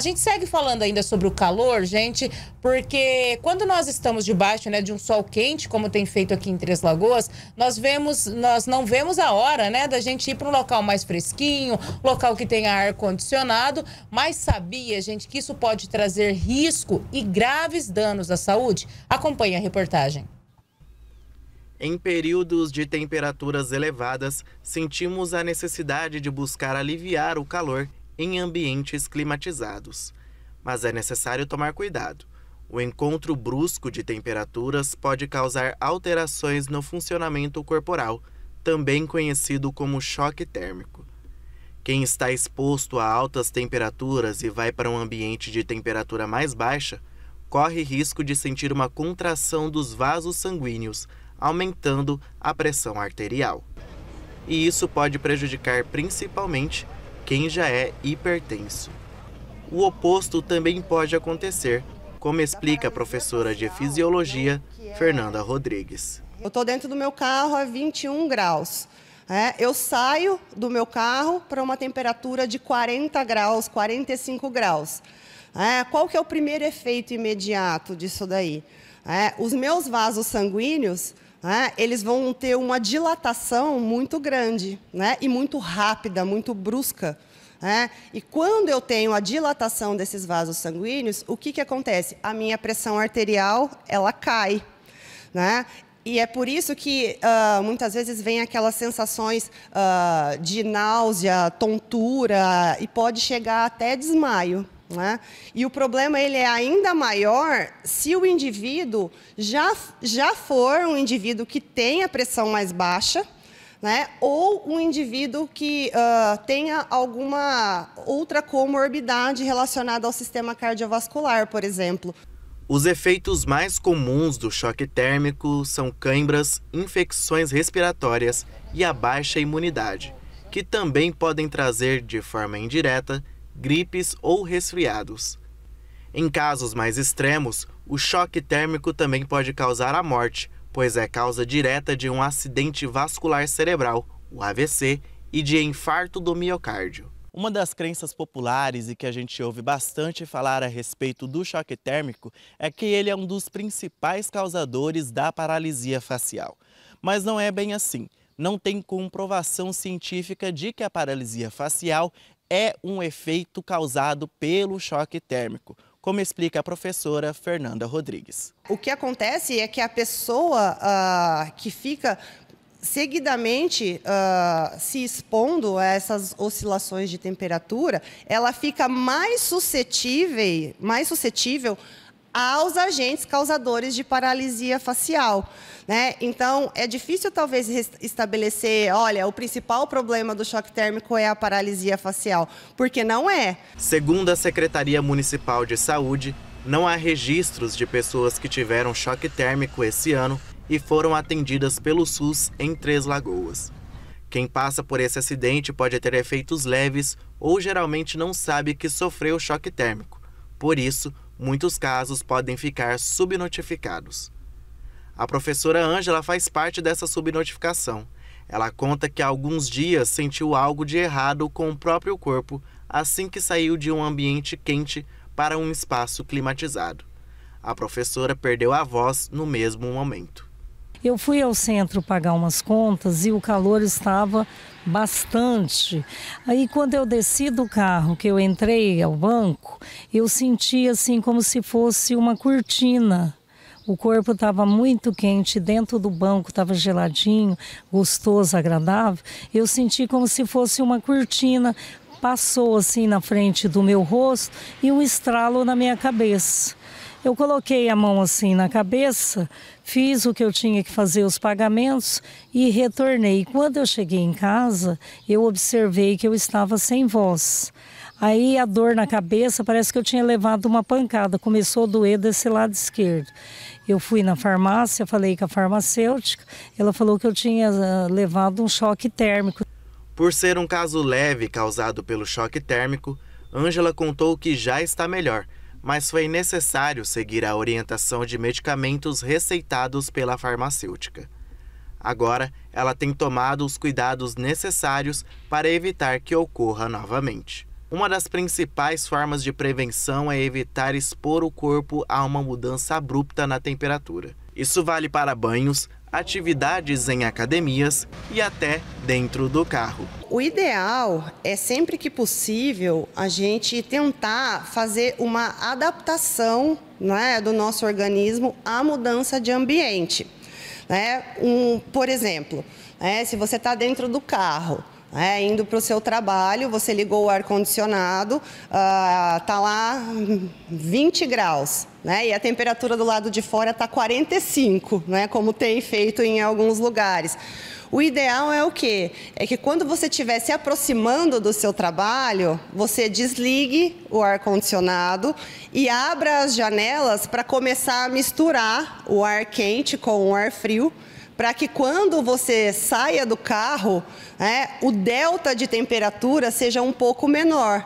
A gente segue falando ainda sobre o calor, gente, porque quando nós estamos debaixo né, de um sol quente, como tem feito aqui em Três Lagoas, nós vemos, nós não vemos a hora né, da gente ir para um local mais fresquinho, local que tenha ar-condicionado, mas sabia, gente, que isso pode trazer risco e graves danos à saúde? Acompanhe a reportagem. Em períodos de temperaturas elevadas, sentimos a necessidade de buscar aliviar o calor em ambientes climatizados. Mas é necessário tomar cuidado. O encontro brusco de temperaturas pode causar alterações no funcionamento corporal, também conhecido como choque térmico. Quem está exposto a altas temperaturas e vai para um ambiente de temperatura mais baixa, corre risco de sentir uma contração dos vasos sanguíneos, aumentando a pressão arterial. E isso pode prejudicar principalmente quem já é hipertenso. O oposto também pode acontecer, como explica a professora de fisiologia Fernanda Rodrigues. Eu estou dentro do meu carro a 21 graus. É, eu saio do meu carro para uma temperatura de 40 graus, 45 graus. É, qual que é o primeiro efeito imediato disso daí? É, os meus vasos sanguíneos né, eles vão ter uma dilatação muito grande né, e muito rápida, muito brusca. Né? E quando eu tenho a dilatação desses vasos sanguíneos, o que, que acontece? A minha pressão arterial ela cai. Né? E é por isso que uh, muitas vezes vem aquelas sensações uh, de náusea, tontura e pode chegar até desmaio. Né? E o problema ele é ainda maior se o indivíduo já, já for um indivíduo que tem a pressão mais baixa, né? ou um indivíduo que uh, tenha alguma outra comorbidade relacionada ao sistema cardiovascular, por exemplo. Os efeitos mais comuns do choque térmico são cãibras, infecções respiratórias e a baixa imunidade, que também podem trazer, de forma indireta, gripes ou resfriados. Em casos mais extremos, o choque térmico também pode causar a morte, pois é causa direta de um acidente vascular cerebral, o AVC, e de infarto do miocárdio. Uma das crenças populares e que a gente ouve bastante falar a respeito do choque térmico é que ele é um dos principais causadores da paralisia facial. Mas não é bem assim. Não tem comprovação científica de que a paralisia facial é um efeito causado pelo choque térmico como explica a professora Fernanda Rodrigues. O que acontece é que a pessoa uh, que fica seguidamente uh, se expondo a essas oscilações de temperatura, ela fica mais suscetível, mais suscetível aos agentes causadores de paralisia facial. Né? Então, é difícil talvez estabelecer, olha, o principal problema do choque térmico é a paralisia facial, porque não é. Segundo a Secretaria Municipal de Saúde, não há registros de pessoas que tiveram choque térmico esse ano e foram atendidas pelo SUS em Três Lagoas. Quem passa por esse acidente pode ter efeitos leves ou geralmente não sabe que sofreu choque térmico. Por isso, muitos casos podem ficar subnotificados. A professora Ângela faz parte dessa subnotificação. Ela conta que há alguns dias sentiu algo de errado com o próprio corpo assim que saiu de um ambiente quente para um espaço climatizado. A professora perdeu a voz no mesmo momento. Eu fui ao centro pagar umas contas e o calor estava bastante. Aí quando eu desci do carro, que eu entrei ao banco, eu senti assim como se fosse uma cortina. O corpo estava muito quente, dentro do banco estava geladinho, gostoso, agradável. Eu senti como se fosse uma cortina passou assim na frente do meu rosto e um estralo na minha cabeça. Eu coloquei a mão assim na cabeça, fiz o que eu tinha que fazer, os pagamentos, e retornei. Quando eu cheguei em casa, eu observei que eu estava sem voz. Aí a dor na cabeça, parece que eu tinha levado uma pancada, começou a doer desse lado esquerdo. Eu fui na farmácia, falei com a farmacêutica, ela falou que eu tinha ah, levado um choque térmico. Por ser um caso leve causado pelo choque térmico, Ângela contou que já está melhor mas foi necessário seguir a orientação de medicamentos receitados pela farmacêutica. Agora, ela tem tomado os cuidados necessários para evitar que ocorra novamente. Uma das principais formas de prevenção é evitar expor o corpo a uma mudança abrupta na temperatura. Isso vale para banhos, atividades em academias e até dentro do carro. O ideal é sempre que possível a gente tentar fazer uma adaptação né, do nosso organismo à mudança de ambiente. Né? Um, por exemplo, é, se você está dentro do carro é, indo para o seu trabalho, você ligou o ar-condicionado, uh, tá lá 20 graus, né? E a temperatura do lado de fora tá 45, né? Como tem feito em alguns lugares. O ideal é o quê? É que quando você estiver se aproximando do seu trabalho, você desligue o ar-condicionado e abra as janelas para começar a misturar o ar quente com o ar frio para que quando você saia do carro, né, o delta de temperatura seja um pouco menor.